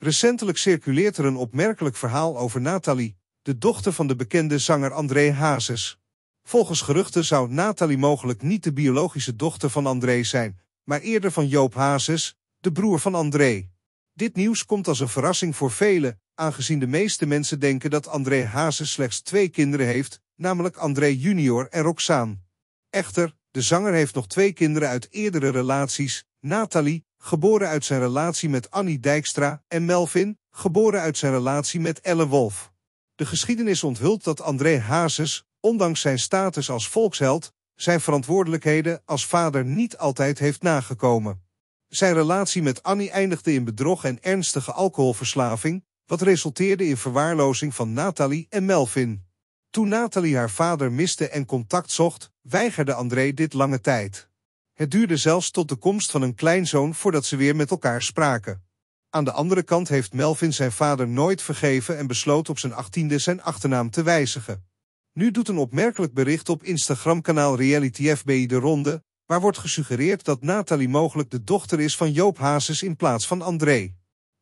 Recentelijk circuleert er een opmerkelijk verhaal over Nathalie, de dochter van de bekende zanger André Hazes. Volgens geruchten zou Nathalie mogelijk niet de biologische dochter van André zijn, maar eerder van Joop Hazes, de broer van André. Dit nieuws komt als een verrassing voor velen, aangezien de meeste mensen denken dat André Hazes slechts twee kinderen heeft, namelijk André junior en Roxaan. Echter, de zanger heeft nog twee kinderen uit eerdere relaties, Nathalie, geboren uit zijn relatie met Annie Dijkstra, en Melvin, geboren uit zijn relatie met Elle Wolf. De geschiedenis onthult dat André Hazes, ondanks zijn status als volksheld, zijn verantwoordelijkheden als vader niet altijd heeft nagekomen. Zijn relatie met Annie eindigde in bedrog en ernstige alcoholverslaving, wat resulteerde in verwaarlozing van Nathalie en Melvin. Toen Nathalie haar vader miste en contact zocht, weigerde André dit lange tijd. Het duurde zelfs tot de komst van een kleinzoon voordat ze weer met elkaar spraken. Aan de andere kant heeft Melvin zijn vader nooit vergeven en besloot op zijn achttiende zijn achternaam te wijzigen. Nu doet een opmerkelijk bericht op Instagram-kanaal RealityFBI de ronde, waar wordt gesuggereerd dat Nathalie mogelijk de dochter is van Joop Hazes in plaats van André.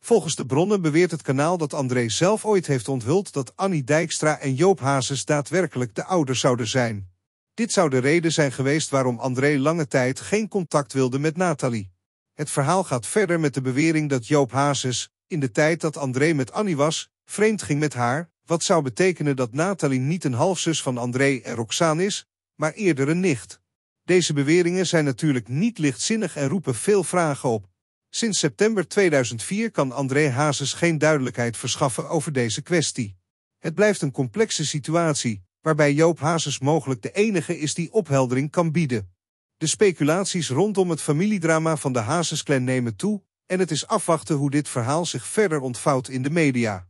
Volgens de bronnen beweert het kanaal dat André zelf ooit heeft onthuld dat Annie Dijkstra en Joop Hazes daadwerkelijk de ouders zouden zijn. Dit zou de reden zijn geweest waarom André lange tijd geen contact wilde met Nathalie. Het verhaal gaat verder met de bewering dat Joop Hazes, in de tijd dat André met Annie was, vreemd ging met haar, wat zou betekenen dat Nathalie niet een halfzus van André en Roxane is, maar eerder een nicht. Deze beweringen zijn natuurlijk niet lichtzinnig en roepen veel vragen op. Sinds september 2004 kan André Hazes geen duidelijkheid verschaffen over deze kwestie. Het blijft een complexe situatie, waarbij Joop Hazes mogelijk de enige is die opheldering kan bieden. De speculaties rondom het familiedrama van de Hazes-clan nemen toe en het is afwachten hoe dit verhaal zich verder ontvouwt in de media.